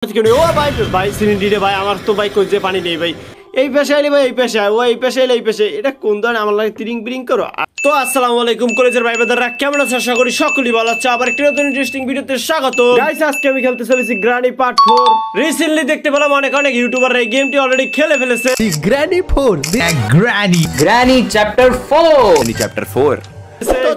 কেমন আছে করি সকলেই ভালো আছে আবার একটা নতুন ইন্টারেস্টিং স্বাগত গাইস আজকে আমি খেলতে চলেছি গ্র্যানি পার্ট 4 রিসেন্টলি দেখতে পেলাম অনেক অনেক ইউটিউবার এই গেমটি অলরেডি খেলে ফেলেছে Granny 4 Granny Granny chapter 4 chapter 4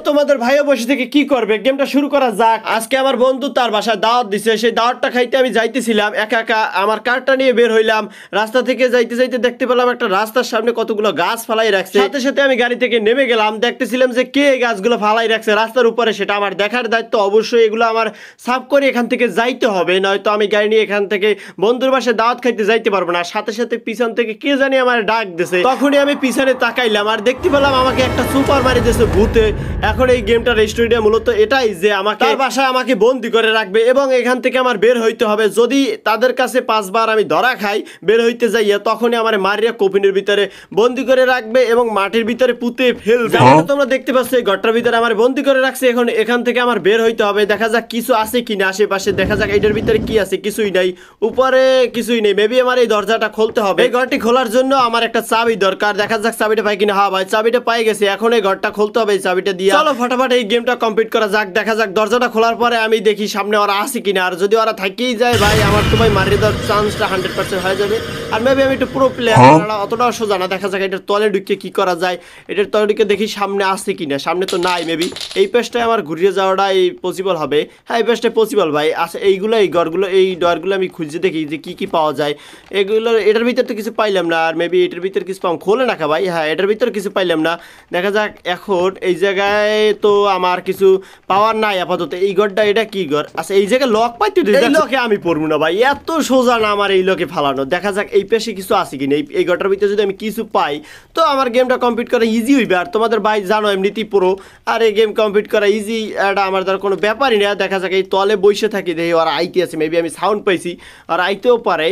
তোমাদের ভাই বসে থেকে কি করবে গেমটা শুরু করা যাক আজকে আমার বন্ধু তার বাসায় দাওয়াত দিছে সেই দাওয়াতটা খাইতে আমি যাইতেছিলাম একা একা আমার কারটা নিয়ে বের হইলাম রাস্তা থেকে যাইতে যাইতে দেখতে পেলাম একটা রাস্তার সামনে কতগুলো গাছ ফালাই রাখছে সাথে সাথে আমি গাড়ি থেকে নেমে গেলাম দেখতেছিলাম যে কে গাছগুলো ফালাই রাখছে রাস্তার উপরে সেটা আমার দেখার দায়িত্ব অবশ্যই এগুলো আমার সাফ করে এখান থেকে যাইতে হবে নয়তো আমি গাড়ি নিয়ে এখান থেকে বন্ধুর বাসায় দাওয়াত খাইতে যাইতে পারবো না সাথে সাথে পিছন থেকে কে জানি আমার ডাক দিছে তখনই আমি পিছনে তাকাইলাম আর দেখতে পেলাম আমাকে একটা সুপার মারি দিয়েছে ভূতে এখন এই গেমটা রেস্টুরেন্টে মূলত এটাই যে আমাকে বাসায় আমাকে বন্দি করে রাখবে এবং এখান থেকে আমার বের হইতে হবে যদি তাদের কাছে পাঁচবার আমি ধরা খাই বের হইতে যাইয়া তখনই আমার মারিয়া কফিনের ভিতরে বন্দি করে রাখবে এবং মাটির ভিতরে পুঁতে ফেলবে হ্যাঁ। তোমরা দেখতে পাচ্ছ এই ঘরটার ভিতরে আমার বন্দি করে রাখছে এখন এখান থেকে আমার বের হইতে হবে দেখা যাক কিছু আছে কি না আশেপাশে দেখা যাক এটার ভিতরে কি আছে কিছুই নাই উপরে কিছুই নেই মেবি আমার এই দরজাটা খুলতে হবে এই ঘরটি খোলার জন্য আমার একটা চাবি দরকার দেখা যাক চাবিটা পাই কিনা হা হ্যাঁ ভাই চাবিটা পাই গেছে এখন এই ঘরটা খুলতে হবে এই চাবিটা চাবিটা দিয়ে চলো ফটাফট এই গেমটা কমপ্লিট করা যাক দেখা যাক দরজাটা খোলার পরে আমি দেখি সামনে ওরা আসে কিনা আর যদি ওরা থাকেই যায় ভাই আমার তো ভাই মারিয়ে দেওয়ার চান্সটা হান্ড্রেড পার্সেন্ট হয়ে যাবে আর মেবি আমি একটু পুরো প্লেয়ার অতটা সোজা না দেখা যাক এটার তলে ঢুকে কি করা যায় এটার তলে ঢুকে দেখি সামনে আসছে কিনা সামনে তো নাই মেবি এই পেস্টটা আমার ঘুরিয়ে যাওয়াটা এই পসিবল হবে হ্যাঁ এই পেস্টটা পসিবল ভাই আচ্ছা এইগুলো এই ঘরগুলো এই ডয়ারগুলো আমি খুঁজে দেখি যে কি কি পাওয়া যায় এগুলো এটার ভিতর তো কিছু পাইলাম না আর মেবি এটার ভিতর কিছু পাম খোলে রাখা ভাই হ্যাঁ এটার ভিতর কিছু পাইলাম না দেখা যাক এখন এই যে জায়গায় তো আমার কিছু পাওয়ার নাই আপাতত এই ঘরটা এটা কি ঘর আচ্ছা এই জায়গায় লক পাইতে এই লকে আমি পড়বো না ভাই এত সোজা না আমার এই লকে ফালানো দেখা যাক এই পেশে কিছু আছে কিনা এই এই ঘরটার ভিতরে যদি আমি কিছু পাই তো আমার গেমটা কমপ্লিট করা ইজি হইবে আর তোমাদের ভাই জানো এমনিতেই পুরো আর এই গেম কমপ্লিট করা ইজি এটা আমার দ্বারা কোনো ব্যাপারই না দেখা যাক এই তলে বসে থাকি দেখি আর আইতে আছে মেবি আমি সাউন্ড পাইছি আর আইতেও পারে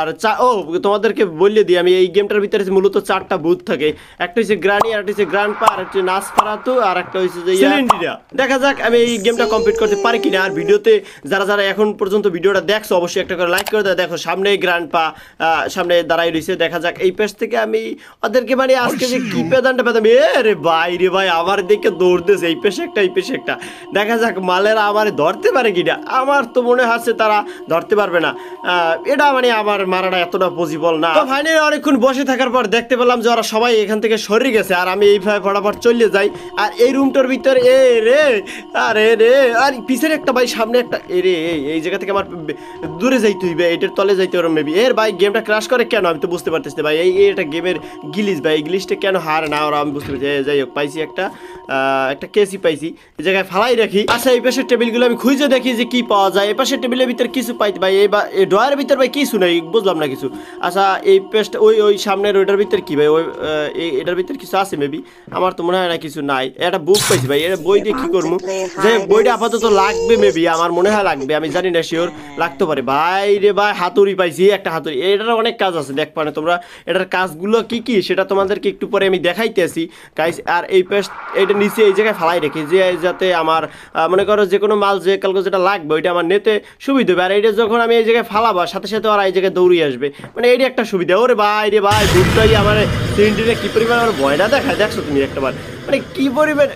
আর চা ও তোমাদেরকে বললে দিই আমি এই গেমটার ভিতরে মূলত চারটা বুথ থাকে একটা হচ্ছে গ্রানি আর একটা হচ্ছে গ্রান্ড পা আর হচ্ছে পাড়া তো আর একটা হয়েছে যে সিলিন্ডিরা দেখা যাক আমি এই গেমটা কমপ্লিট করতে পারি কিনা আর ভিডিওতে যারা যারা এখন পর্যন্ত ভিডিওটা দেখছো অবশ্যই একটা করে লাইক করে দাও দেখো সামনে গ্র্যান্ড পা সামনে দাঁড়াই রয়েছে দেখা যাক এই পেজ থেকে আমি ওদেরকে মানে আজকে যে কি পেদানটা পেতাম এ রে ভাই রে ভাই আমার দিকে দৌড়তেছে এই পেশে একটা এই পেশে একটা দেখা যাক মালেরা আমার ধরতে পারে কিনা আমার তো মনে হচ্ছে তারা ধরতে পারবে না এটা মানে আমার মারাটা এতটা পসিবল না তো ফাইনালি অনেকক্ষণ বসে থাকার পর দেখতে পেলাম যে ওরা সবাই এখান থেকে সরে গেছে আর আমি এইভাবে ফটাফট চলে যাই আর এই রুমটার ভিতরে এ রে আরে রে আর পিছের একটা ভাই সামনে একটা এ রে এই জায়গা থেকে আমার দূরে যাইতে হইবে এটার তলে যাইতে পারো মেবি এর ভাই গেমটা ক্রাশ করে কেন আমি তো বুঝতে পারতেছি ভাই এই এটা গেমের গিলিস ভাই এই গিলিসটা কেন হার না ওরা আমি বুঝতে পারছি যাই হোক পাইছি একটা একটা কেসি পাইছি এই জায়গায় ফালাই রাখি আচ্ছা এই পাশের টেবিলগুলো আমি খুঁজে দেখি যে কি পাওয়া যায় এই পাশের টেবিলের ভিতর কিছু পাইতে ভাই এই বা এই ড্রয়ের ভিতর ভাই কিছু নাই বুঝলাম না কিছু আচ্ছা এই পেস্ট ওই ওই সামনের ওইটার ভিতর কি ভাই ওই এটার ভিতর কিছু আছে মেবি আমার তো মনে হয় না কিছু নাই ভাই এটা বুক পাইছি ভাই এটা বই দিয়ে কি করবো যে বইটা আপাতত লাগবে মেবি আমার মনে হয় লাগবে আমি জানি না শিওর লাগতে পারে ভাই রে ভাই হাতুড়ি পাইছি একটা হাতুড়ি এটার অনেক কাজ আছে দেখ পানে তোমরা এটার কাজগুলো কি কি সেটা তোমাদেরকে একটু পরে আমি দেখাইতে আসি গাইস আর এই পেস্ট এটা নিচে এই জায়গায় ফালাই রেখে যে যাতে আমার মনে করো যে কোনো মাল যে কালকে যেটা লাগবে ওইটা আমার নেতে সুবিধা হবে আর এটা যখন আমি এই জায়গায় ফালাবো সাথে সাথে আর এই জায়গায় দৌড়িয়ে আসবে মানে এটি একটা সুবিধা ওরে ভাই রে ভাই বুঝতে আমার সিলিন্ডারে কী পরিমাণ আমার ভয়টা দেখায় দেখছো তুমি একটাবার মানে কি পরিবেশ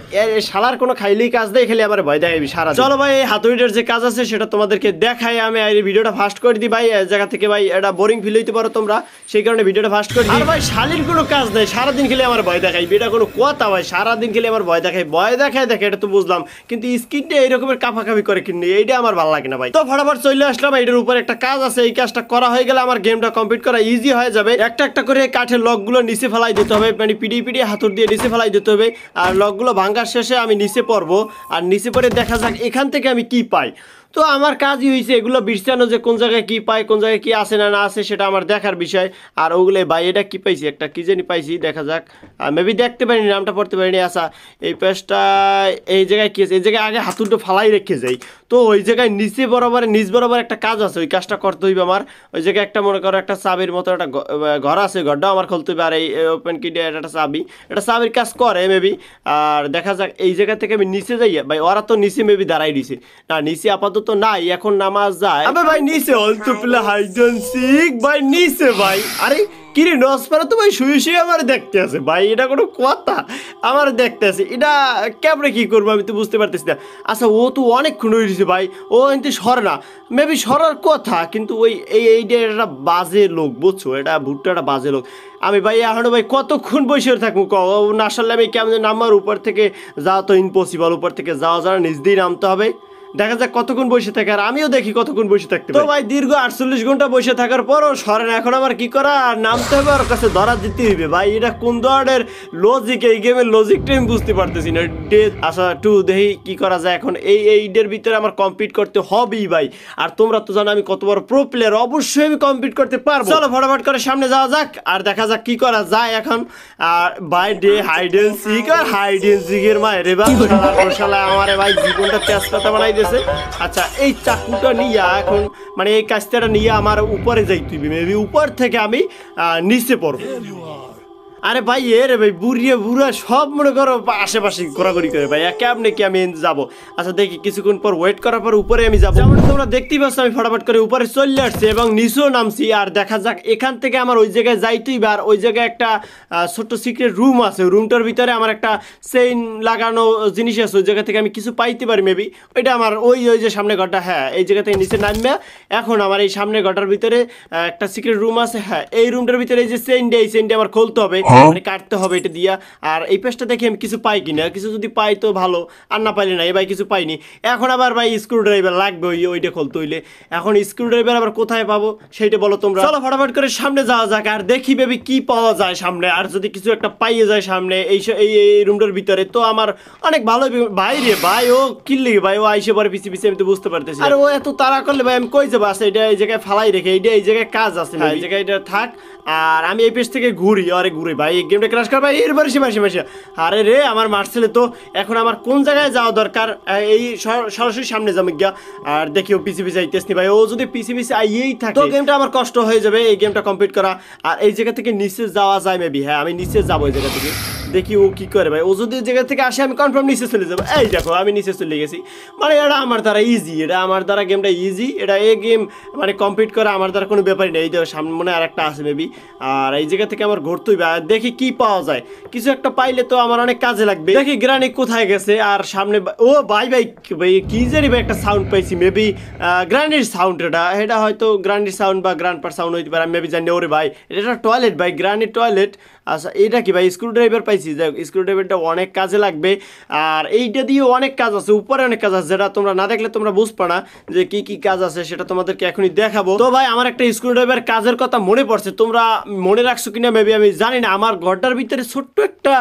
শালার কোনো খাইলেই কাজ দেয় খেলে ভয় দেখাবি সারা চলো ভাই এই হাতুড়িটার যে কাজ আছে সেটা তোমাদেরকে দেখাই আমি এই ভিডিওটা করে দিই ভাই জায়গা থেকে ভাই এটা বোরিং ফিল হইতে পারো তোমরা সেই কারণে ভিডিওটা করে দিই ভাই শালির কোনো কাজ নেই সারাদিন খেলে আমার ভয় দেখাই এটা কোনো কথা ভাই সারাদিন খেলে আমার ভয় দেখাই ভয় দেখায় দেখে এটা তো বুঝলাম কিন্তু স্কিনটা এইরকমের কাফাকাফি করে এইটা আমার ভালো লাগে না ভাই তো ফটাফট চলে আসলাম এটার উপর একটা কাজ আছে এই কাজটা করা হয়ে গেলে আমার গেমটা কমপ্লিট করা ইজি হয়ে যাবে একটা একটা করে কাঠের লকগুলো নিচে ফেলাই দিতে হবে মানে পিড়িয়ে পিটি হাতুর দিয়ে নিচে ফেলাই দিতে হবে আর ব্লকগুলো ভাঙার শেষে আমি নিচে পড়ব আর নিচে পরে দেখা যাক এখান থেকে আমি কি পাই তো আমার কাজই হয়েছে এগুলো বিছানো যে কোন জায়গায় কি পাই কোন জায়গায় কি আছে না না আছে সেটা আমার দেখার বিষয় আর ওগুলো ভাই এটা কি পাইছি একটা কি জানি পাইছি দেখা যাক মেবি দেখতে পারিনি নামটা পড়তে পারিনি আসা আচ্ছা, এই পেস্টটা এই জায়গায় কি আছে এই জায়গায় আগে হাতুরটা ফালাই রেখে যাই তো ওই জায়গায় নিচে বরাবর নিচ বরাবর একটা কাজ আছে ওই কাজটা করতে হইবে আমার ওই জায়গায় একটা মনে করো একটা চাবির মতো একটা ঘর আছে ঘরটাও আমার খুলতে হবে আর এই ওপেন কিডে একটা চাবি এটা চাবির কাজ করে মেবি আর দেখা যাক এই জায়গা থেকে আমি নিচে যাই ভাই ওরা তো নিচে মেবি দাঁড়াই দিছে না নিচে আপাতত নাই এখন নামাজ যায় ভাই নিচে অলতুপলা হাইডেন্সিক ভাই নিচে ভাই আরে কিরে নসপাড়া তো ভাই শুয়ে শুয়ে আমার দেখতে আছে ভাই এটা কোনো কথা আমার দেখতে আছে এটা কেমনে কি করবো আমি তো বুঝতে পারতেছি না আচ্ছা ও তো অনেকক্ষণ হয়েছে ভাই ও কিন্তু সর না মেবি সরার কথা কিন্তু ওই এই এইটা একটা বাজে লোক বুঝছো এটা ভুট্টা একটা বাজে লোক আমি ভাই এখনো ভাই কতক্ষণ বসে থাকবো না আসলে আমি কেমন নামার উপর থেকে যাওয়া তো ইম্পসিবল উপর থেকে যাওয়া যাওয়া নিজ দিয়ে নামতে হবে দেখা যাক কতক্ষণ বসে থাকে আর আমিও দেখি কতক্ষণ বসে থাকতে তো ভাই দীর্ঘ আটচল্লিশ ঘন্টা বসে থাকার পরও সরেন এখন আমার কি করা আর নামতে হবে আর কাছে ধরা দিতে হইবে ভাই এটা কোন ধরনের লজিক এই গেমের লজিকটা আমি বুঝতে পারতেছি না ডে আচ্ছা টু দেখি কি করা যায় এখন এই এইটার ভিতরে আমার কমপ্লিট করতে হবেই ভাই আর তোমরা তো জানো আমি কত বড় প্রো প্লেয়ার অবশ্যই আমি কমপ্লিট করতে পারবো চলো ফটাফট করে সামনে যাওয়া যাক আর দেখা যাক কি করা যায় এখন আর বাই ডে হাইডেন সিক আর হাইডেন সিকের রে এবার আমার ভাই জীবনটা তেজপাতা বানাই গেছে আচ্ছা এই চাকুটা নিয়ে এখন মানে এই কাস্তাটা নিয়ে আমার উপরে যাইতে মেবি উপর থেকে আমি নিচে পড়বো আরে ভাই এ রে ভাই বুড়িয়ে বুড়া সব মনে করো আশেপাশে ঘোরাঘুরি করে ভাই কেমনে কি আমি যাবো আচ্ছা দেখি কিছুক্ষণ পর ওয়েট করার পর উপরে আমি যাবো যেমন তোমরা দেখতেই পাচ্ছ আমি ফটাফট করে উপরে চলে আসছি এবং নিচেও নামছি আর দেখা যাক এখান থেকে আমার ওই জায়গায় যাইতেই বা আর ওই জায়গায় একটা ছোট্ট সিক্রেট রুম আছে রুমটার ভিতরে আমার একটা চেইন লাগানো জিনিস আছে ওই জায়গা থেকে আমি কিছু পাইতে পারি মেবি ওইটা আমার ওই ওই যে সামনে ঘরটা হ্যাঁ এই জায়গা থেকে নিচে নামবে এখন আমার এই সামনে ঘরটার ভিতরে একটা সিক্রেট রুম আছে হ্যাঁ এই রুমটার ভিতরে এই যে চেইনটা এই চেইনটা আমার খুলতে হবে হ্যাঁ। মানে কাটতে হবে এটা দিয়া আর এই পেস্টটা দেখে আমি কিছু পাই কিনা কিছু যদি পাই তো ভালো আর না পাইলে না এ ভাই কিছু পাইনি এখন আবার ভাই স্ক্রু ড্রাইভার লাগবে ওই ওইটা খুলতে হইলে এখন স্ক্রু ড্রাইভার আবার কোথায় পাবো সেইটা বলো তোমরা চলো ফটাফট করে সামনে যাওয়া যাক আর দেখি বেবি কি পাওয়া যায় সামনে আর যদি কিছু একটা পাইয়ে যায় সামনে এই এই রুমটার ভিতরে তো আমার অনেক ভালো ভাই রে ভাই ও কিল্লি ভাই ও আইসে পরে পিছিয়ে পিছিয়ে আমি তো বুঝতে পারতেছি আর ও এত তারা করলে ভাই আমি কই যাবো আছে আচ্ছা, এটা এই জায়গায় ফালাই রেখে এটা এই জায়গায় কাজ আছে হ্যাঁ, এই জায়গায় এটা থাক আর আমি এই পেজ থেকে ঘুরি আরে ঘুরে ভাই ভাই এই গেমটা ক্রাশ কর ভাই এরপরে সীমা সীমা সীমা আরে রে আমার মারছিলে তো এখন আমার কোন জায়গায় যাওয়া দরকার এই সরাসরি সামনে যাবো গিয়া আর দেখি ও পিসি পিসি আইতেছি ভাই ও যদি পিসি পিসি আইয়েই থাকে তো গেমটা আমার কষ্ট হয়ে যাবে এই গেমটা কমপ্লিট করা আর এই জায়গা থেকে নিচে যাওয়া যায় মেবি হ্যাঁ আমি নিচে যাবো এই জায়গা থেকে দেখি ও কি করে ভাই ও যদি জায়গা থেকে আসে আমি কনফার্ম নিচে চলে যাবো এই দেখো আমি নিচে চলে গেছি মানে এটা আমার দ্বারা ইজি এটা আমার দ্বারা গেমটা ইজি এটা এই গেম মানে কমপ্লিট করা আমার দ্বারা কোনো ব্যাপারই নেই এই দেখো সামনে মনে আর একটা আছে মেবি আর এই জায়গা থেকে আমার ঘুরতে হইবে আর দেখি কি পাওয়া যায় কিছু একটা পাইলে তো আমার অনেক কাজে লাগবে দেখি গ্রানি কোথায় গেছে আর সামনে ও ভাই ভাই ভাই কি জানি ভাই একটা সাউন্ড পাইছি মেবি গ্রানির সাউন্ড এটা এটা হয়তো গ্রানির সাউন্ড বা গ্রান্ডপার সাউন্ড হইতে পারে আমি মেবি জানি ওরে ভাই এটা টয়লেট ভাই গ্রানির টয়লেট আচ্ছা এটা কি ভাই স্ক্রুড্রাইভার পাইছি যাই হোক স্ক্রুড্রাইভারটা অনেক কাজে লাগবে আর এইটা দিয়ে অনেক কাজ আছে উপরে অনেক কাজ আছে যেটা তোমরা না দেখলে তোমরা বুঝবে না যে কি কি কাজ আছে সেটা তোমাদেরকে এখনই দেখাবো তো ভাই আমার একটা স্ক্রুড্রাইভার কাজের কথা মনে পড়ছে তোমরা মনে রাখছো কিনা মেবি আমি জানি না আমার ঘরটার ভিতরে ছোট্ট একটা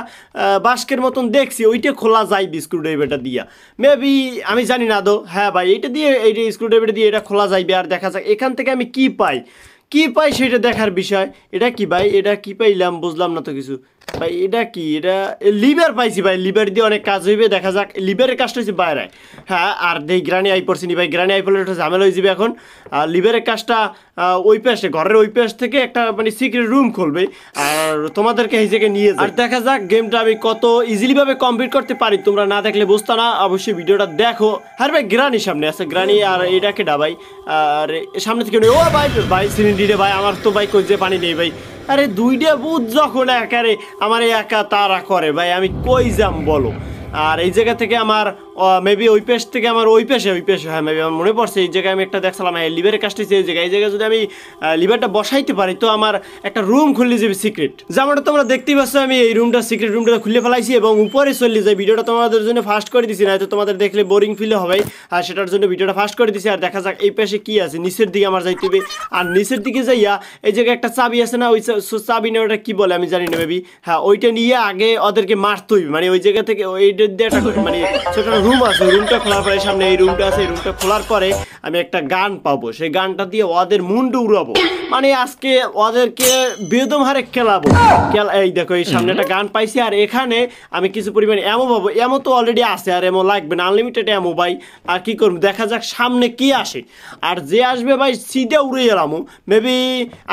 বাস্কের মতন দেখছি ওইটা খোলা যায় স্ক্রুড্রাইভারটা দিয়া মেবি আমি জানি না দো হ্যাঁ ভাই এইটা দিয়ে এইটা স্ক্রুড্রাইভারটা দিয়ে এটা খোলা যাইবে আর দেখা যাক এখান থেকে আমি কি পাই কি পাই সেটা দেখার বিষয় এটা কি ভাই এটা কি পাইলাম বুঝলাম না তো কিছু ভাই এটা কি এটা লিভার পাইছি ভাই লিভার দিয়ে অনেক কাজ হইবে দেখা যাক লিভারের কাজটা হচ্ছে বাইরে হ্যাঁ আর দেই গ্রানি আই পড়ছি ভাই গ্রানি আই পড়লে একটা ঝামেলা হয়ে যাবে এখন আর লিভারের কাজটা ওই পাশে ঘরের ওই পাশ থেকে একটা মানে সিক্রেট রুম খুলবে আর তোমাদেরকে এই জায়গায় নিয়ে আর দেখা যাক গেমটা আমি কত ইজিলিভাবে কমপ্লিট করতে পারি তোমরা না দেখলে বুঝতো না অবশ্যই ভিডিওটা দেখো হ্যাঁ ভাই গ্রানি সামনে আছে গ্রানি আর এটাকে ডাবাই আর সামনে থেকে ও ভাই ভাই সিলিন্ডিরে ভাই আমার তো ভাই কই যে পানি নেই ভাই আরে দুইটা বুধ যখন একারে আমার একা তারা করে ভাই আমি কই যাম বলো আর এই জায়গা থেকে আমার মেবি ওই পেশ থেকে আমার ওই পেশে ওই পেশে হ্যাঁ মেবি আমার মনে পড়ছে এই জায়গায় আমি একটা দেখছিলাম এই লিভারের কাজটি এই জায়গায় এই জায়গায় যদি আমি লিভারটা বসাইতে পারি তো আমার একটা রুম খুললে যাবে সিক্রেট যেমনটা তোমরা দেখতেই পাচ্ছ আমি এই রুমটা সিক্রেট রুমটা খুলে ফেলাইছি এবং উপরে চললে যাই ভিডিওটা তোমাদের জন্য ফাস্ট করে দিছি না হয়তো তোমাদের দেখলে বোরিং ফিল হবে আর সেটার জন্য ভিডিওটা ফাস্ট করে দিছি আর দেখা যাক এই পেশে কি আছে নিচের দিকে আমার যাইতে হবে আর নিচের দিকে যাইয়া এই জায়গায় একটা চাবি আছে না ওই চাবি না ওটা কী বলে আমি জানি না মেবি হ্যাঁ ওইটা নিয়ে আগে ওদেরকে মারতে হইবে মানে ওই জায়গা থেকে ওইটা দিয়ে একটা মানে সেটা রুম আছে রুমটা খোলার পরে সামনে এই রুমটা আছে এই রুমটা খোলার পরে আমি একটা গান পাবো সেই গানটা দিয়ে ওদের মুন্ড উড়াবো মানে আজকে ওদেরকে বেদম হারে খেলাবো এই দেখো এই সামনে একটা গান পাইছি আর এখানে আমি কিছু পরিমাণ এমও পাবো এমও তো অলরেডি আছে আর এমও লাগবে না আনলিমিটেড এমও ভাই আর কি করবো দেখা যাক সামনে কি আসে আর যে আসবে ভাই সিটে উড়ে এলাম মেবি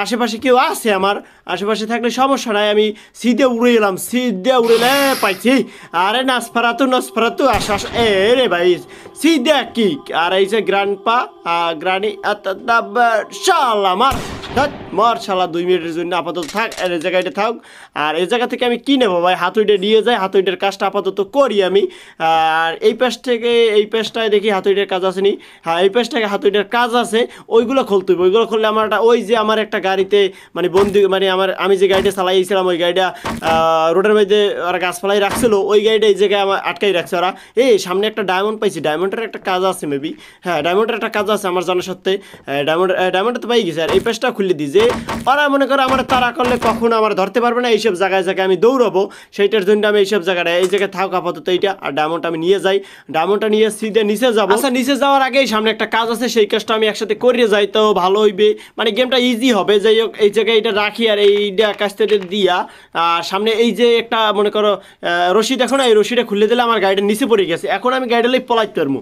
আশেপাশে কেউ আছে আমার আশেপাশে থাকলে সমস্যা নাই আমি সিটে উড়ে এলাম সিধে উড়ে পাইছি আরে ফারাতো নাচ আস আস ere bhai सीधा किक आ रही से ग्रैंड पा ग्रानी शाला मार থাক মর দুই মিনিটের জন্য আপাতত থাক এই জায়গাটা থাক আর এই জায়গা থেকে আমি কী নেবো ভাই হাতুড়িটা নিয়ে যাই হাতুড়িটার কাজটা আপাতত করি আমি আর এই পেশ থেকে এই পেশটায় দেখি হাতুড়িটার কাজ আসেনি হ্যাঁ এই পাশ থেকে হাতুইটার কাজ আছে ওইগুলো খুলতে হবে ওইগুলো খুললে আমার একটা ওই যে আমার একটা গাড়িতে মানে বন্দি মানে আমার আমি যে গাড়িটা চালাইছিলাম ওই গাড়িটা রোডের মধ্যে ওরা গাছপালাই রাখছিল ওই গাড়িটা এই জায়গায় আমার আটকাই রাখছে ওরা এই সামনে একটা ডায়মন্ড পাইছি ডায়মন্ডের একটা কাজ আছে মেবি হ্যাঁ ডায়মন্ডের একটা কাজ আছে আমার জানা সত্ত্বে ডায়মন্ড ডায়মন্ডটা তো পাই গেছে আর এই পেশটা খুলে দিই যে ওরা মনে করে আমার তারা করলে কখনো আমার ধরতে পারবে না এইসব জায়গায় জায়গায় আমি দৌড়াবো সেইটার জন্য আমি এইসব জায়গাটা এই জায়গায় থাক আপাতত এইটা আর ডায়মন্ড আমি নিয়ে যাই ডায়মন্ডটা নিয়ে সিধে নিচে যাবো আচ্ছা নিচে যাওয়ার আগেই সামনে একটা কাজ আছে সেই কাজটা আমি একসাথে করিয়ে যাই তো ভালো হইবে মানে গেমটা ইজি হবে যাই হোক এই জায়গায় এটা রাখি আর এইটা কাজটা দিয়া আর সামনে এই যে একটা মনে করো রশি দেখো না এই রশিটা খুলে দিলে আমার গাড়িটা নিচে পড়ে গেছে এখন আমি গাড়িটা লাই পলাইতে পারবো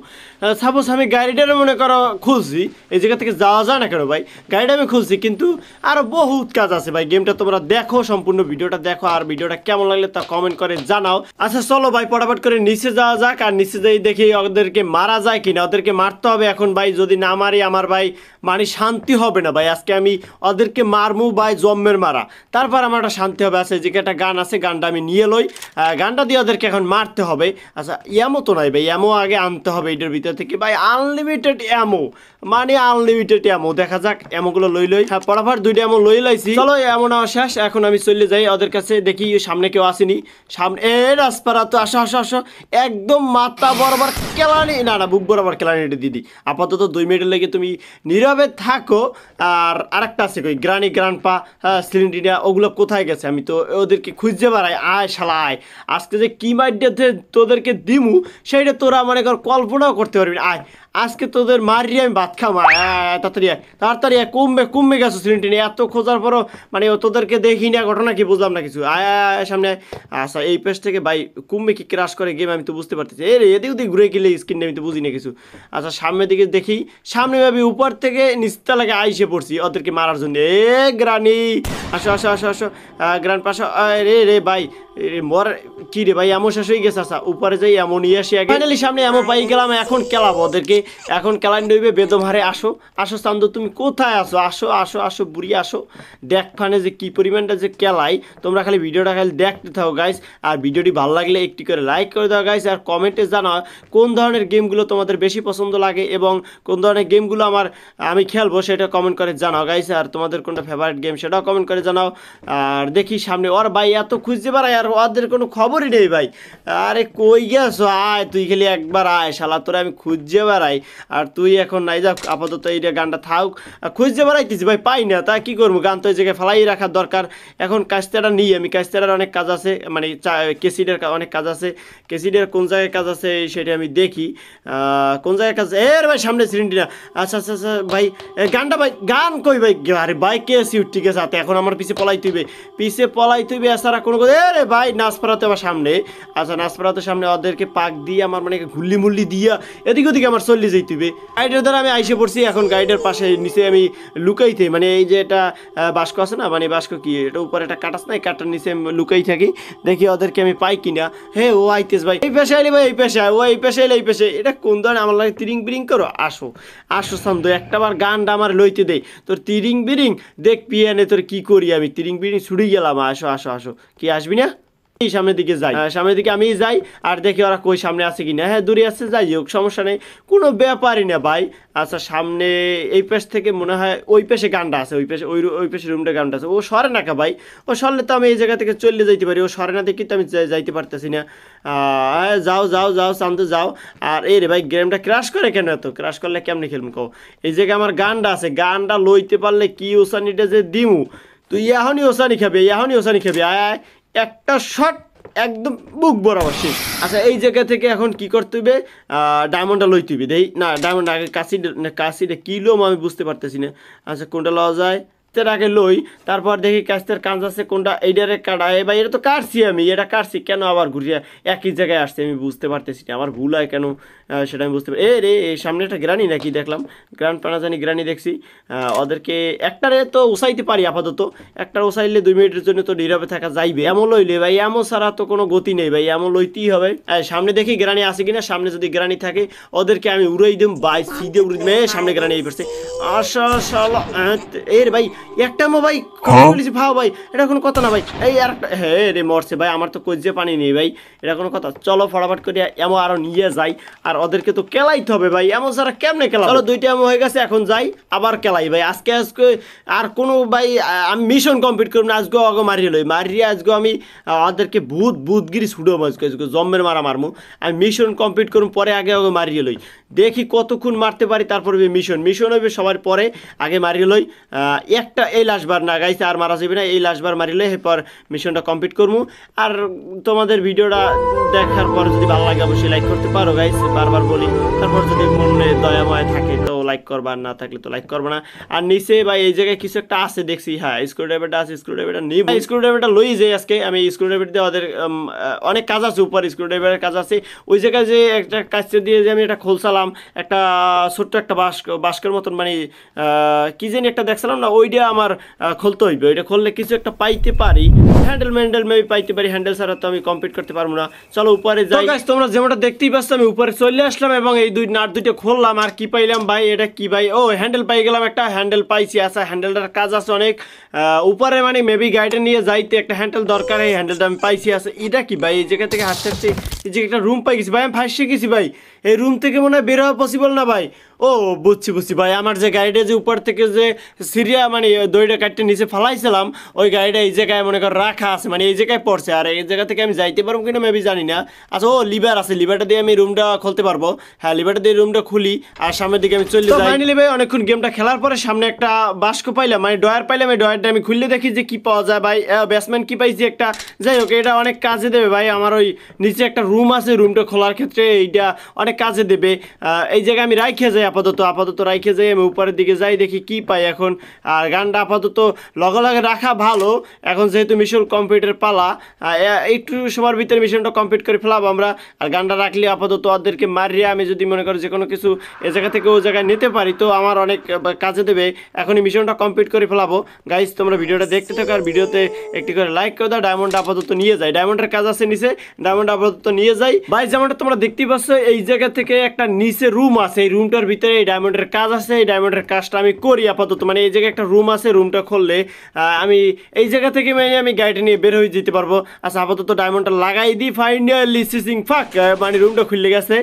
সাপোজ আমি গাড়িটা মনে করো খুলছি এই জায়গা থেকে যাওয়া যায় না কেন ভাই গাড়িটা আমি খুলছি কিন্তু আরও বহুত কাজ আছে ভাই গেমটা তোমরা দেখো সম্পূর্ণ ভিডিওটা দেখো আর ভিডিওটা কেমন লাগলে তা কমেন্ট করে জানাও আচ্ছা চলো ভাই পটাপট করে নিচে যাওয়া যাক আর নিচে যাই দেখি ওদেরকে মারা যায় কিনা ওদেরকে মারতে হবে এখন ভাই যদি না মারি আমার ভাই মানে শান্তি হবে না ভাই আজকে আমি ওদেরকে মারমু ভাই জম্মের মারা তারপর আমার একটা শান্তি হবে আছে যে একটা গান আছে গানটা আমি নিয়ে লই গানটা দিয়ে ওদেরকে এখন মারতে হবে আচ্ছা এমো তো নাই ভাই এমো আগে আনতে হবে এটার ভিতর থেকে ভাই আনলিমিটেড এমো মানে আনলিমিটেড এমো দেখা যাক এমোগুলো লই লই পড়াফার দুইটা এমন লই লাইছি চলো এমন আমার শেষ এখন আমি চলে যাই ওদের কাছে দেখি সামনে কেউ আসেনি সামনে এ রাজপাড়া তো আসো আসো আসো একদম মাথা বরাবর কেলানি না না বুক বরাবর কেলানি এটা দিদি আপাতত দুই মিনিট লেগে তুমি নীরবে থাকো আর আরেকটা আছে কই গ্রানি গ্রানপা হ্যাঁ, সিলিন্ডিনা ওগুলো কোথায় গেছে আমি তো ওদেরকে খুঁজতে পারাই আয় শালায় আজকে যে কী মাইডিয়াতে তোদেরকে দিমু সেইটা তোরা মানে কল্পনাও করতে পারবি আয় আজকে তোদের মারি আমি ভাত খাওয়া তাড়াতাড়ি তাড়াতাড়ি কমবে কমবে গেছো সিলিন্ডার নিয়ে এত খোঁজার পরও মানে তোদেরকে দেখি না ঘটনা কি বুঝলাম না কিছু আয় সামনে আচ্ছা এই পেজ থেকে ভাই কমবে কি ক্রাশ করে গেম আমি তো বুঝতে পারতেছি এর এদিক ওদিক ঘুরে গেলে স্ক্রিনে আমি তো বুঝি না কিছু আচ্ছা সামনের দিকে দেখি সামনে ভাবি উপর থেকে নিস্তা লাগে আইসে পড়ছি ওদেরকে মারার জন্য এ গ্রানি আসো আসো আসো আসো গ্রান পাশো রে রে ভাই মর কি রে ভাই এমন শেষ হয়ে গেছে আসা আচ্ছা, উপরে যাই এমন ইয়ে ফাইনালি সামনে এমন পাই গেলাম এখন খেলাবো ওদেরকে এখন ক্যালেন্ডার হইবে বেদম হারে আসো আসো চান্দ তুমি কোথায় আসো আসো আসো আসো বুড়ি আসো দেখ ফানে যে কী পরিমাণটা যে কেলাই তোমরা খালি ভিডিওটা খালি দেখতে থাকো গাইস আর ভিডিওটি ভালো লাগলে একটি করে লাইক করে দাও গাইস আর কমেন্টে জানাও কোন ধরনের গেমগুলো তোমাদের বেশি পছন্দ লাগে এবং কোন ধরনের গেমগুলো আমার আমি খেলবো সেটা কমেন্ট করে জানাও গাইস আর তোমাদের কোনটা ফেভারিট গেম সেটাও কমেন্ট করে জানাও আর দেখি সামনে ওর ভাই এত খুঁজতে পারাই আর ওদের কোনো খবরই নেই ভাই আরে কই গেছো আয় তুই খালি একবার আয় শালা তোরা আমি খুঁজতে পারাই ভাই আর তুই এখন নাই যা আপাতত এই গানটা থাক খুঁজতে বেড়াইতেছি ভাই পাই না তা কি করবো গান তো ওই জায়গায় ফেলাই রাখার দরকার এখন কাস্তেটা নিই আমি কাস্তেটার অনেক কাজ আছে মানে কেসিডের অনেক কাজ আছে কেসিডের কোন জায়গায় কাজ আছে সেটা আমি দেখি কোন জায়গায় কাজ এর ভাই সামনে সিলিন্ডিনা আচ্ছা আচ্ছা আচ্ছা ভাই গানটা ভাই গান কই ভাই আরে ভাই কে সিউট ঠিক আছে হাতে এখন আমার পিছিয়ে পলাই তুইবে পিছিয়ে পলাই তুইবে এছাড়া কোনো এ রে ভাই নাচপাড়াতে আমার সামনে আচ্ছা নাচপাড়াতে সামনে ওদেরকে পাক দিয়ে আমার মানে ঘুল্লি মুল্লি দিয়া এদিকে ওদিকে আমার চলে চল্লি যেতে হবে গাড়িটার দ্বারা আমি আইসে পড়ছি এখন গাড়িটার পাশে নিচে আমি লুকাইতে মানে এই যে এটা বাস্ক আছে না মানে বাস্ক কি এটা উপরে একটা কাটাস না কাটার নিচে আমি লুকাই থাকি দেখি ওদেরকে আমি পাই কিনা হে ও আইতেস ভাই এই পেশে আইলি ভাই এই পেশে ও এই পেশে এলে এই পেশে এটা কোন ধরনের আমার লাগে তিরিং বিরিং করো আসো আসো সামদো একটা বার গান আমার লইতে দেয় তোর তিরিং বিরিং দেখ পিয়ানে তোর কি করি আমি তিরিং বিরিং ছুড়ে গেলাম আসো আসো আসো কি আসবি না সামনের দিকে যাই সামনের দিকে আমি যাই আর দেখি ওরা কই সামনে আছে কিনা হ্যাঁ দূরে আছে যাই হোক সমস্যা নেই কোনো ব্যাপারই না ভাই আচ্ছা সামনে এই পাশ থেকে মনে হয় ওই পাশে গানটা আছে ওই পাশে ওই ওই পাশে রুমটা গানটা আছে ও সরে না কা ভাই ও সরলে তো আমি এই জায়গা থেকে চলে যাইতে পারি ও সরে না দেখি তো আমি যাইতে পারতেছি না যাও যাও যাও শান্ত যাও আর এই রে ভাই গেমটা ক্রাশ করে কেন এত ক্রাশ করলে কেমনি খেলম কো এই জায়গায় আমার গানটা আছে গানটা লইতে পারলে কি ওসানিটা যে দিমু তুই এখনই ওসানি খাবি এখনই ওসানি আয় আয় একটা শট একদম বুক বরাবর শেষ আচ্ছা এই জায়গা থেকে এখন কি করতে হবে ডায়মন্ডটা লইতে হবে দেই না ডায়মন্ড আগে কাশি কাশিটা কী লোম আমি বুঝতে পারতেছি না আচ্ছা কোনটা লওয়া যায় কাস্তের আগে লই তারপর দেখি কাস্তের কাজ আছে কোনটা এইটারে কাটা এ ভাই এটা তো কাটছি আমি এটা কাটছি কেন আবার ঘুরিয়ে একই জায়গায় আসছি আমি বুঝতে পারতেছি না আমার ভুল হয় কেন সেটা আমি বুঝতে পারি এ রে সামনে একটা গ্রানি নাকি দেখলাম গ্রান পানা জানি গ্রানি দেখছি ওদেরকে একটারে তো উসাইতে পারি আপাতত একটা উসাইলে দুই মিনিটের জন্য তো নীরবে থাকা যাইবে এমন লইলে ভাই এমন ছাড়া তো কোনো গতি নেই ভাই এমন লইতেই হবে সামনে দেখি গ্রানি আছে কিনা সামনে যদি গ্রানি থাকে ওদেরকে আমি উড়াই দিম বাই সিদে উড়ে সামনে গ্রানি এই পারছে আশা শালা এর ভাই একটা মো ভাই বলেছি ভাও ভাই এটা কোনো কথা না ভাই এই আর একটা হ্যাঁ রে মরছে ভাই আমার তো কজ্জে পানি নেই ভাই এটা কোনো কথা চলো ফটাফট করে এমন আরও নিয়ে যাই আর ওদেরকে তো কেলাইতে হবে ভাই এমন সারা কেমনে কেলা চলো দুইটা এমন হয়ে গেছে এখন যাই আবার কেলাই ভাই আজকে আজকে আর কোনো ভাই আমি মিশন কমপ্লিট করব না আজকে আগে মারিয়ে লই মারিয়ে আজকে আমি ওদেরকে ভূত ভূতগিরি ছুটো আজকে আজকে জম্মের মারা মারমু আমি মিশন কমপ্লিট করুন পরে আগে আগে মারিয়ে লই দেখি কতক্ষণ মারতে পারি তারপর মিশন মিশন হবে সবার পরে আগে মারিয়ে লই এক একটা এই লাশবার না গাইছে আর মারা যাবে না এই লাশবার মারিলে এরপর মিশনটা কমপ্লিট করবো আর তোমাদের ভিডিওটা দেখার পর যদি ভালো লাগে অবশ্যই লাইক করতে পারো গাইস বারবার বলি তারপর যদি মনে দয়াময় থাকে তো লাইক করবা না থাকলে তো লাইক করবো না আর নিচে বা এই জায়গায় কিছু একটা আছে দেখছি হ্যাঁ স্ক্রু ড্রাইভারটা আছে স্ক্রু ড্রাইভারটা নিব স্ক্রু ড্রাইভারটা লই যাই আজকে আমি স্ক্রু ড্রাইভার দিয়ে ওদের অনেক কাজ আছে উপর স্ক্রু ড্রাইভারের কাজ আছে ওই জায়গায় যে একটা কাজ দিয়ে যে আমি এটা খোলসালাম একটা ছোট্ট একটা বাস্ক বাস্কের মতন মানে কি জানি একটা দেখছিলাম না ওইটা দিয়ে আমার খুলতে হইবে এটা খুললে কিছু একটা পাইতে পারি হ্যান্ডেল ম্যান্ডেল মেবি পাইতে পারি হ্যান্ডেল ছাড়া তো আমি কমপ্লিট করতে পারবো না চলো উপরে যাই তোমরা যেমনটা দেখতেই পাচ্ছ আমি উপরে চলে আসলাম এবং এই দুই নাট দুইটা খুললাম আর কি পাইলাম ভাই এটা কি ভাই ও হ্যান্ডেল পাই গেলাম একটা হ্যান্ডেল পাইছি আচ্ছা হ্যান্ডেলটার কাজ আছে অনেক উপরে মানে মেবি গাড়িটা নিয়ে যাইতে একটা হ্যান্ডেল দরকার এই হ্যান্ডেলটা আমি পাইছি আছে আচ্ছা, এটা কি ভাই এই জায়গা থেকে হাঁটতে হাঁটতে এই যে একটা রুম পাই গেছি ভাই আমি ফাঁসে গেছি ভাই এই রুম থেকে মনে হয় বের হওয়া পসিবল না ভাই ও বুঝছি বুঝছি ভাই আমার যে গাড়িটা যে উপর থেকে যে সিরিয়া মানে দড়িটা কাটতে নিচে ফালাইছিলাম ওই গাড়িটা এই জায়গায় মনে কর রাখা আছে মানে এই জায়গায় পড়ছে আর এই জায়গা থেকে আমি যাইতে পারবো কিনা মেবি জানি না আচ্ছা ও লিভার আছে লিভারটা দিয়ে আমি রুমটা খুলতে পারবো হ্যাঁ লিভারটা দিয়ে রুমটা খুলি আর সামনের দিকে আমি চলে যাই ফাইনালি ভাই অনেকক্ষণ গেমটা খেলার পরে সামনে একটা বাস্ক পাইলাম মানে ডয়ার পাইলাম এই ডয়ারটা আমি খুললে দেখি যে কি পাওয়া যায় ভাই ব্যাটসম্যান কি পাইছি একটা যাই হোক এটা অনেক কাজে দেবে ভাই আমার ওই নিচে একটা রুম আছে রুমটা খোলার ক্ষেত্রে এইটা অনেক কাজে দেবে এই জায়গায় আমি রাইখে যাই আপাতত আপাতত রাইখে যাই আমি উপরের দিকে যাই দেখি কি পাই এখন আর গানটা আপাতত লগালগে রাখা ভালো এখন যেহেতু মিশন কমপ্লিটের পালা একটু সবার ভিতরে মিশনটা কমপ্লিট করে ফেলাবো আমরা আর গানটা রাখলে আপাতত ওদেরকে মারিয়ে আমি যদি মনে করি যে কোনো কিছু এ জায়গা থেকে ও জায়গায় নিতে পারি তো আমার অনেক কাজে দেবে এখনই মিশনটা কমপ্লিট করে ফেলাবো গাইজ তোমরা ভিডিওটা দেখতে থাকো আর ভিডিওতে একটি করে লাইক করে দাও ডায়মন্ড আপাতত নিয়ে যাই ডায়মন্ডের কাজ আছে নিচে ডায়মন্ড আপাতত নিয়ে যাই ভাই যেমনটা তোমরা দেখতেই পাচ্ছ এই জায়গা থেকে একটা নিচে রুম আছে এই রুমটার ভিতরে এই ডায়মন্ডের কাজ আছে এই ডায়মন্ডের কাজটা আমি করি আপাতত মানে এই জায়গায় একটা রুম আছে রুমটা খুললে আমি এই জায়গা থেকে মানে আমি গাড়িটা নিয়ে বের হয়ে যেতে পারবো আচ্ছা আপাতত ডায়মন্ডটা লাগাই দিই ফাইনালি সিসিং ফাঁক মানে রুমটা খুললে গেছে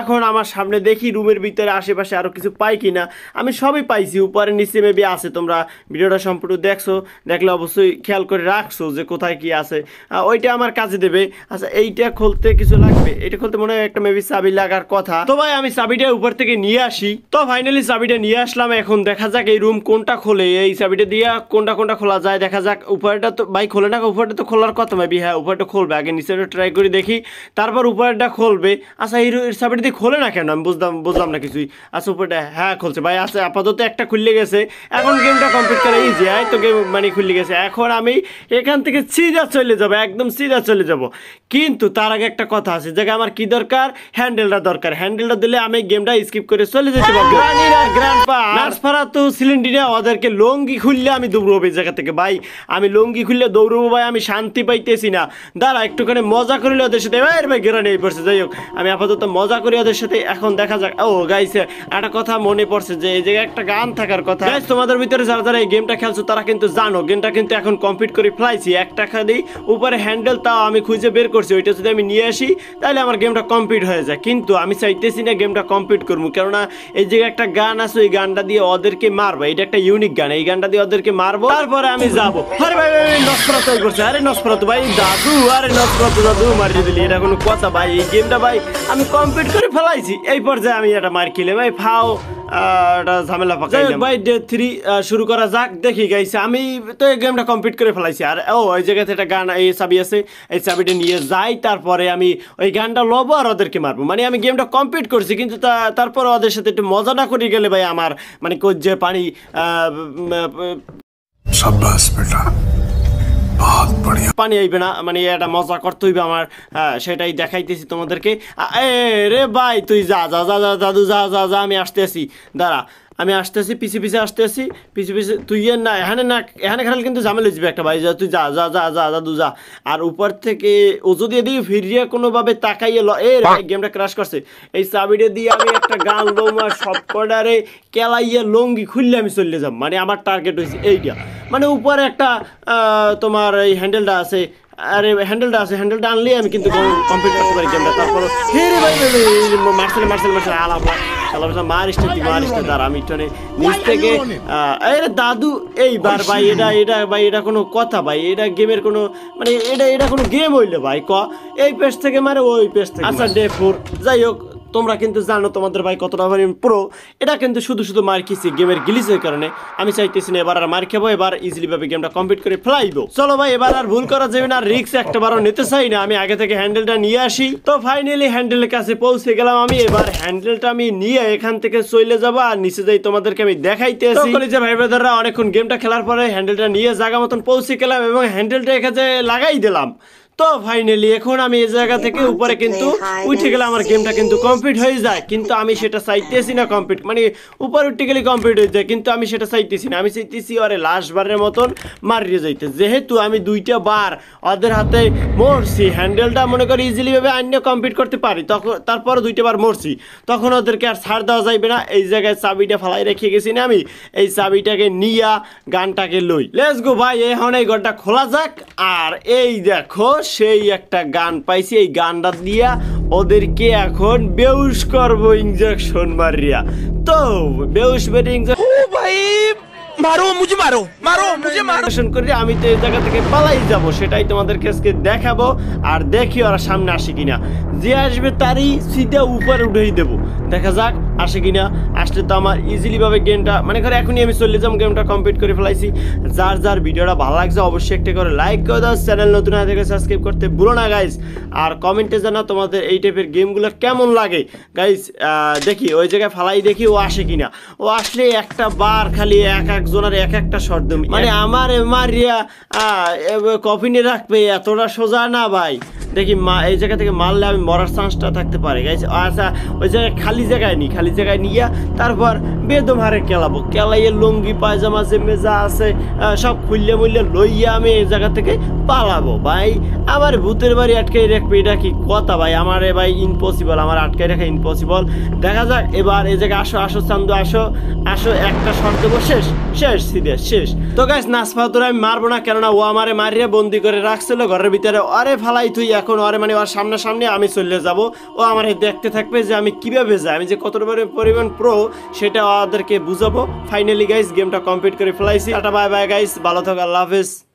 এখন আমার সামনে দেখি রুমের ভিতরে আশেপাশে আরও কিছু পাই কি না আমি সবই পাইছি উপরে নিচে মেবি আছে তোমরা ভিডিওটা সম্পূর্ণ দেখছো দেখলে অবশ্যই খেয়াল করে রাখছো যে কোথায় কি আছে ওইটা আমার কাজে দেবে আচ্ছা এইটা খুলতে কিছু লাগবে এটা খুলতে মনে হয় একটা মেবি চাবি লাগার কথা তো ভাই আমি চাবিটা উপর থেকে নিয়ে আসি তো ফাইনালি চাবিটা নিয়ে আসলাম এখন দেখা যাক এই রুম কোনটা খোলে এই এই চাবিটা দিয়া কোনটা কোনটা খোলা যায় দেখা যাক উপরেটা তো ভাই খোলে না উপরেটা তো খোলার কথা ভাবি হ্যাঁ উপরেটা খুলবে আগে নিচেটা ট্রাই করে দেখি তারপর উপরেটা খুলবে আচ্ছা এই চাবিটা দিয়ে খোলে না কেন আমি বুঝলাম বুঝলাম না কিছুই আচ্ছা উপরেটা হ্যাঁ খুলছে ভাই আচ্ছা আপাতত একটা খুললে গেছে এখন গেমটা কমপ্লিট করা ইজি হ্যাঁ তো গেম মানে খুললে গেছে এখন আমি এখান থেকে সিধা চলে যাবো একদম সিধা চলে যাব কিন্তু তার আগে একটা কথা আছে যে আমার কি দরকার হ্যান্ডেলটা দরকার হ্যান্ডেলটা দিলে আমি গেমটা স্কিপ করে চলে যেতে পারবো তো সিলিন্ডিনে ওদেরকে লো লঙ্গি খুললে আমি দৌড়বো এই জায়গা থেকে ভাই আমি লঙ্গি খুললে দৌড়বো ভাই আমি শান্তি পাইতেছি না দাঁড়া একটুখানি মজা করিলে ওদের সাথে এবার ভাই গেরা নেই পড়ছে যাই হোক আমি আপাতত মজা করি ওদের সাথে এখন দেখা যাক ও গাইছে একটা কথা মনে পড়ছে যে এই জায়গায় একটা গান থাকার কথা গাইস তোমাদের ভিতরে যারা যারা এই গেমটা খেলছো তারা কিন্তু জানো গেমটা কিন্তু এখন কমপ্লিট করে ফ্লাইছি এক টাকা দিই উপরে হ্যান্ডেল তাও আমি খুঁজে বের করছি ওইটা যদি আমি নিয়ে আসি তাহলে আমার গেমটা কমপ্লিট হয়ে যায় কিন্তু আমি চাইতেছি না গেমটা কমপ্লিট করবো কেননা এই জায়গায় একটা গান আছে ওই গানটা দিয়ে ওদেরকে মারবা এটা একটা ইউনিক গান এই এই গানটা দিয়ে ওদেরকে মারবো তারপরে আমি যাবো আরে ভাই ভাই নসরত করছে আরে নসরত ভাই দাদু আরে নসরত দাদু মারি দিলি এটা কোনো কথা ভাই এই গেমটা ভাই আমি কমপ্লিট করে ফেলাইছি এই পর্যায়ে আমি এটা মার খেলে ভাই ফাও এটা ঝামেলা পাকাই বাই ডে থ্রি শুরু করা যাক দেখি গাইছে আমি তো এই গেমটা কমপ্লিট করে ফেলাইছি আর ও ওই জায়গাতে একটা গান এই চাবি আছে এই চাবিটা নিয়ে যাই তারপরে আমি ওই গানটা লবো আর ওদেরকে মারবো মানে আমি গেমটা কমপ্লিট করছি কিন্তু তারপর ওদের সাথে একটু মজা না করে গেলে ভাই আমার মানে কোজ্জে পানি সাব্বাস বেটা পানি আইবে না মানে এটা মজা করতে হইবে আমার হ্যাঁ, সেটাই দেখাইতেছি তোমাদেরকে এ রে ভাই তুই যা যা যা যা দাদু যা যা যা আমি আসতেছি দাঁড়া আমি আসতেছি পিছে পিছে আসতেছি পিছে পিছে তুই ইয়ে না এখানে না এখানে খেলাল কিন্তু জামেল লিখবি একটা ভাই যা তুই যা যা যা যা দু যা আর উপর থেকে ও যদি এদিকে ফিরিয়ে কোনোভাবে তাকাইয়ে ল এ গেমটা ক্রাশ করছে এই চাবিটে দিয়ে আমি একটা গান লৌমা সব কর্ডারে কেলাইয়ে লঙ্গি খুললে আমি চললে যাব মানে আমার টার্গেট হয়েছে এইটা মানে উপরে একটা তোমার এই হ্যান্ডেলটা আছে আরে হ্যান্ডেলটা আছে হ্যান্ডেলটা আনলেই আমি কিন্তু কমপ্লিট করতে পারি গেমটা তারপর হে রে ভাই মার্সেল মার্সেল মার্সেল আলাপ সালাম মার স্টেজ মার স্টেজ আর আমি টনে নিচ থেকে এর দাদু এইবার oh, ভাই এটা এটা ভাই এটা কোনো কথা ভাই এটা গেমের কোনো মানে এটা এটা কোনো গেম হইলো ভাই ক এই পেজ থেকে মারে ওই পেজ থেকে আচ্ছা ডে ফোর যাই হোক তোমরা কিন্তু জানো তোমাদের ভাই কতটা ভাই মানে প্রো এটা কিন্তু শুধু শুধু মার খেয়েছি গেমের গিলিজের কারণে আমি চাইতেছি না এবার আর মার খেবো এবার ইজিলিভাবে গেমটা কমপ্লিট করে ফেলাইবো চলো ভাই এবার আর ভুল করা যাবে না রিক্স একটা বারও নিতে চাই না আমি আগে থেকে হ্যান্ডেলটা নিয়ে আসি তো ফাইনালি হ্যান্ডেলের কাছে পৌঁছে গেলাম আমি এবার হ্যান্ডেলটা আমি নিয়ে এখান থেকে চলে যাবো আর নিচে যাই তোমাদেরকে আমি দেখাইতে আসি যে ভাই ব্রাদাররা অনেকক্ষণ গেমটা খেলার পরে হ্যান্ডেলটা নিয়ে জায়গা মতন পৌঁছে গেলাম এবং হ্যান্ডেলটা এখানে লাগাই দিলাম তো ফাইনালি এখন আমি এই জায়গা থেকে উপরে কিন্তু উঠে গেলে আমার গেমটা কিন্তু কমপ্লিট হয়ে যায় কিন্তু আমি সেটা চাইতেছি না কমপ্লিট মানে উপরে উঠে গেলে কমপ্লিট হয়ে যায় কিন্তু আমি সেটা চাইতেছি না আমি চাইতেছি ওরে লাস্ট বারের মতন মারিয়ে যাইতে যেহেতু আমি দুইটা বার ওদের হাতে মরছি হ্যান্ডেলটা মনে করি ইজিলিভাবে অন্য কমপ্লিট করতে পারি তখন তারপর দুইটা বার মরছি তখন ওদেরকে আর ছাড় দেওয়া যাইবে না এই জায়গায় চাবিটা ফালাই রেখে গেছি না আমি এই চাবিটাকে নিয়া গানটাকে লই লেস গো ভাই এখন এই ঘরটা খোলা যাক আর এই দেখো সেই একটা গান পাইছি এই গানটা দিয়া ওদেরকে এখন বেউস করবো ইঞ্জেকশন মারিয়া তো বেউস মেরে ইঞ্জেকশন ও ভাই মারো মুঝে মারো মারো মুঝে মারো করে আমি তো এই জায়গা থেকে পালাই যাব সেটাই তোমাদের আজকে দেখাবো আর দেখি ওরা সামনে আসে কিনা যে আসবে তারই সিধা উপরে উঠেই দেব দেখা যাক আসে কি না আসলে তো আমার ইজিলিভাবে গেমটা মানে করে এখনই আমি চলে যাবো গেমটা কমপ্লিট করে ফেলাইছি যার যার ভিডিওটা ভালো লাগছে অবশ্যই একটা করে লাইক করে দাও চ্যানেল নতুন থাকে সাবস্ক্রাইব করতে ভুলো না গাইজ আর কমেন্টে জানা তোমাদের এই টাইপের গেমগুলো কেমন লাগে গাইজ দেখি ওই জায়গায় ফালাই দেখি ও আসে কিনা ও আসলে একটা বার খালি এক একজনের এক একটা শর্ট মানে আমার মারিয়া কফিনে রাখবে এতটা সোজা না ভাই দেখি মা এই জায়গা থেকে মারলে আমি মরার চান্সটা থাকতে পারে গাইছে আচ্ছা ওই জায়গায় খালি জায়গায় নি খালি জায়গায় নিয়ে তারপর বেদম হারে কেলাবো কেলাইয়ে লুঙ্গি পায়জামা যে মেজা আছে সব খুললে মুললে লইয়া আমি এই জায়গা থেকে পালাবো ভাই আমার ভূতের বাড়ি আটকাই রাখবে এটা কি কথা ভাই আমার এ ভাই ইম্পসিবল আমার আটকাই রাখা ইম্পসিবল দেখা যাক এবার এই জায়গায় আসো আসো চান্দু আসো আসো একটা শর্ত শেষ শেষ সিদে শেষ তো গাছ নাসফাতুর আমি মারবো না কেননা ও আমারে মারিয়ে বন্দি করে রাখছিল ঘরের ভিতরে অরে ফালাই তুই এখন অরে মানে ওর সামনাসামনি আমি চলে যাব ও আমার দেখতে থাকবে যে আমি কীভাবে যাই আমি যে কতটা করে পরিমাণ প্রো সেটা আমাদেরকে বুঝাবো ফাইনালি গাইস গেমটা কমপ্লিট করে ফেলাইছি টাটা বাই বাই গাইস ভালো থাকো আল্লাহ হাফিজ